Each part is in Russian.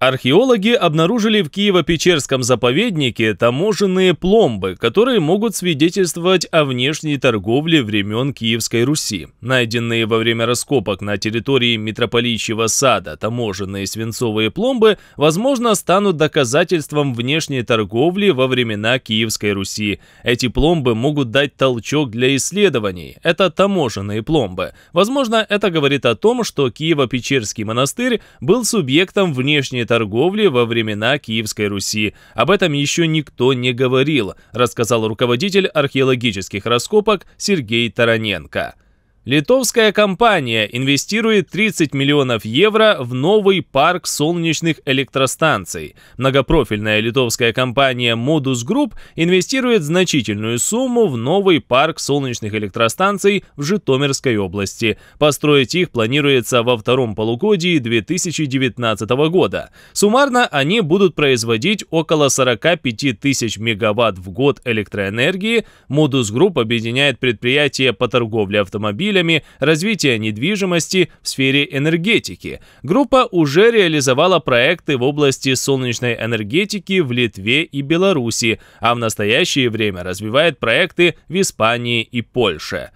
Археологи обнаружили в Киево-Печерском заповеднике таможенные пломбы, которые могут свидетельствовать о внешней торговле времен Киевской Руси. Найденные во время раскопок на территории Митрополичьего сада таможенные свинцовые пломбы, возможно, станут доказательством внешней торговли во времена Киевской Руси. Эти пломбы могут дать толчок для исследований. Это таможенные пломбы. Возможно, это говорит о том, что Киево-Печерский монастырь был субъектом внешней торговли во времена Киевской Руси. Об этом еще никто не говорил, рассказал руководитель археологических раскопок Сергей Тараненко. Литовская компания инвестирует 30 миллионов евро в новый парк солнечных электростанций. Многопрофильная литовская компания Modus Group инвестирует значительную сумму в новый парк солнечных электростанций в Житомирской области. Построить их планируется во втором полугодии 2019 года. Суммарно они будут производить около 45 тысяч мегаватт в год электроэнергии. Modus Group объединяет предприятия по торговле автомобилями целями развития недвижимости в сфере энергетики. Группа уже реализовала проекты в области солнечной энергетики в Литве и Беларуси, а в настоящее время развивает проекты в Испании и Польше.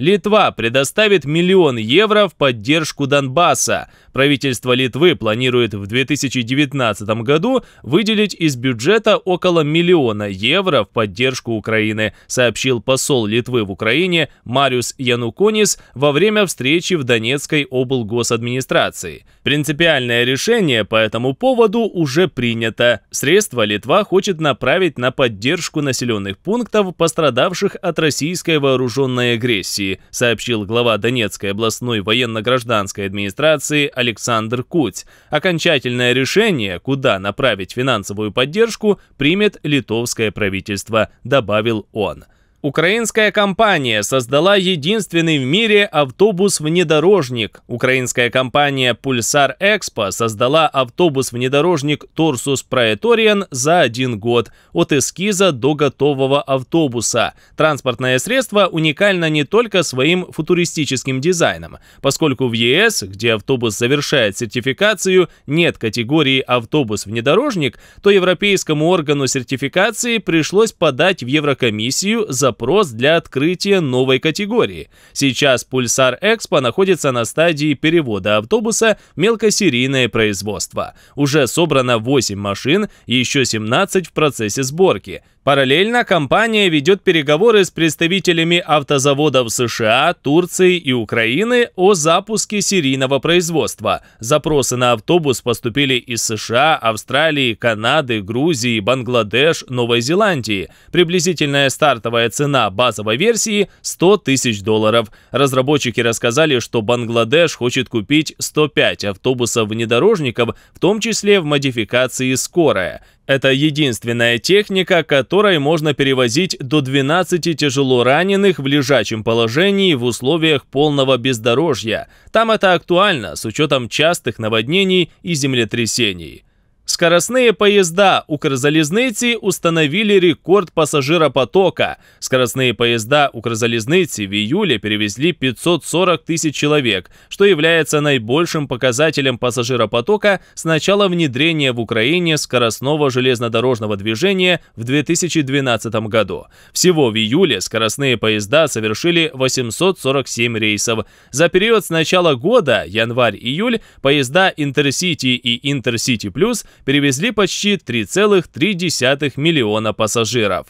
Литва предоставит миллион евро в поддержку Донбасса. Правительство Литвы планирует в 2019 году выделить из бюджета около миллиона евро в поддержку Украины, сообщил посол Литвы в Украине Мариус Януконис во время встречи в Донецкой облгосадминистрации. Принципиальное решение по этому поводу уже принято. Средства Литва хочет направить на поддержку населенных пунктов, пострадавших от российской вооруженной агрессии сообщил глава Донецкой областной военно-гражданской администрации Александр Куть. Окончательное решение, куда направить финансовую поддержку, примет литовское правительство, добавил он. Украинская компания создала единственный в мире автобус-внедорожник. Украинская компания Pulsar Expo создала автобус-внедорожник Torsus Praetorian за один год, от эскиза до готового автобуса. Транспортное средство уникально не только своим футуристическим дизайном. Поскольку в ЕС, где автобус завершает сертификацию, нет категории автобус-внедорожник, то европейскому органу сертификации пришлось подать в Еврокомиссию за запрос для открытия новой категории. Сейчас Пульсар Экспо находится на стадии перевода автобуса в мелкосерийное производство. Уже собрано 8 машин, еще 17 в процессе сборки. Параллельно компания ведет переговоры с представителями автозаводов США, Турции и Украины о запуске серийного производства. Запросы на автобус поступили из США, Австралии, Канады, Грузии, Бангладеш, Новой Зеландии. Приблизительная стартовая цена базовой версии – 100 тысяч долларов. Разработчики рассказали, что Бангладеш хочет купить 105 автобусов внедорожников, в том числе в модификации «Скорая». Это единственная техника, которой можно перевозить до 12 тяжело раненых в лежачем положении в условиях полного бездорожья. Там это актуально с учетом частых наводнений и землетрясений. Скоростные поезда Укрзалізниці установили рекорд пассажиропотока. Скоростные поезда Укрзалізниці в июле перевезли 540 тысяч человек, что является наибольшим показателем пассажиропотока с начала внедрения в Украине скоростного железнодорожного движения в 2012 году. Всего в июле скоростные поезда совершили 847 рейсов. За период с начала года, январь-июль, поезда Интерсити и Интерсити Плюс – перевезли почти 3,3 миллиона пассажиров.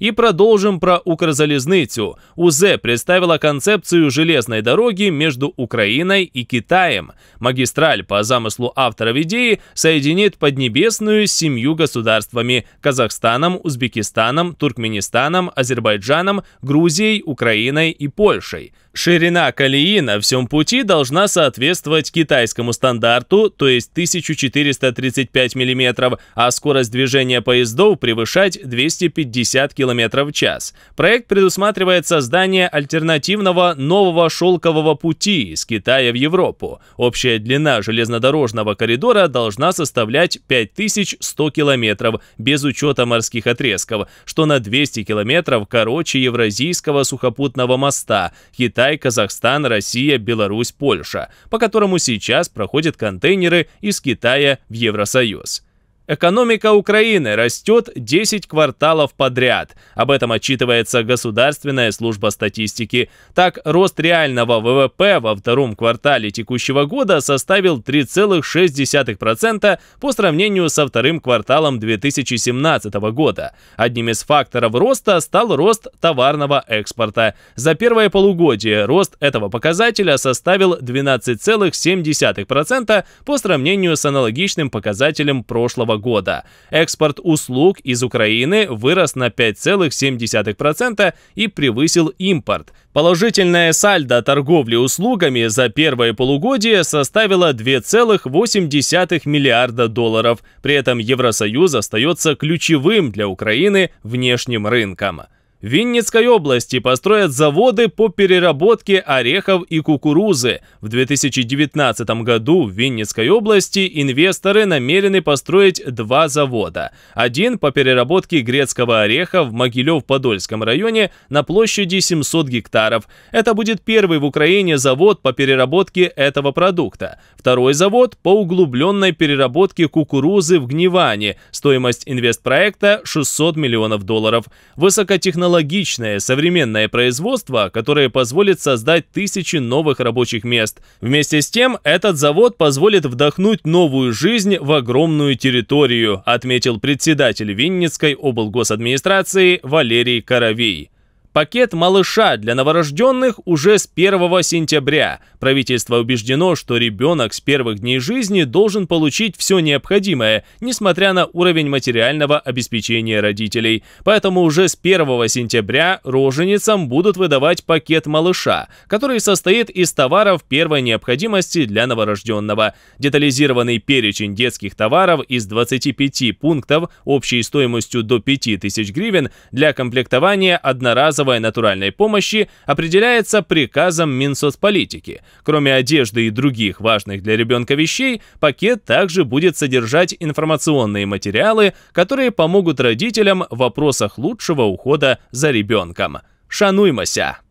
И продолжим про Укрзалезницу. УЗ представила концепцию железной дороги между Украиной и Китаем. Магистраль, по замыслу автора идеи, соединит Поднебесную с семью государствами – Казахстаном, Узбекистаном, Туркменистаном, Азербайджаном, Грузией, Украиной и Польшей – Ширина колеи на всем пути должна соответствовать китайскому стандарту, то есть 1435 мм, а скорость движения поездов превышать 250 км в час. Проект предусматривает создание альтернативного нового шелкового пути из Китая в Европу. Общая длина железнодорожного коридора должна составлять 5100 км, без учета морских отрезков, что на 200 км короче Евразийского сухопутного моста. Китай Китай, Казахстан, Россия, Беларусь, Польша, по которому сейчас проходят контейнеры из Китая в Евросоюз. Экономика Украины растет 10 кварталов подряд. Об этом отчитывается Государственная служба статистики. Так, рост реального ВВП во втором квартале текущего года составил 3,6% по сравнению со вторым кварталом 2017 года. Одним из факторов роста стал рост товарного экспорта. За первое полугодие рост этого показателя составил 12,7% по сравнению с аналогичным показателем прошлого 2022 года. Экспорт услуг из Украины вырос на 5,7% и превысил импорт. Положительное сальдо торговли услугами за первое полугодие составило 2,8 миллиарда долларов. При этом Евросоюз остается ключевым для Украины внешним рынком. В Винницкой области построят заводы по переработке орехов и кукурузы. В 2019 году в Винницкой области инвесторы намерены построить два завода. Один по переработке грецкого ореха в Могилев-Подольском районе на площади 700 гектаров. Это будет первый в Украине завод по переработке этого продукта. Второй завод по углубленной переработке кукурузы в Гневане. Стоимость инвестпроекта 600 миллионов долларов. Высокотехнологичный технологичное современное производство, которое позволит создать тысячи новых рабочих мест. Вместе с тем, этот завод позволит вдохнуть новую жизнь в огромную территорию, отметил председатель Винницкой облгосадминистрации Валерий Коровей пакет малыша для новорожденных уже с 1 сентября. Правительство убеждено, что ребенок с первых дней жизни должен получить все необходимое, несмотря на уровень материального обеспечения родителей. Поэтому уже с 1 сентября роженицам будут выдавать пакет малыша, который состоит из товаров первой необходимости для новорожденного. Детализированный перечень детских товаров из 25 пунктов общей стоимостью до 5000 гривен для комплектования одноразового массовой натуральной помощи определяется приказом Минсоцполитики. Кроме одежды и других важных для ребенка вещей, пакет также будет содержать информационные материалы, которые помогут родителям в вопросах лучшего ухода за ребенком. Шануймося!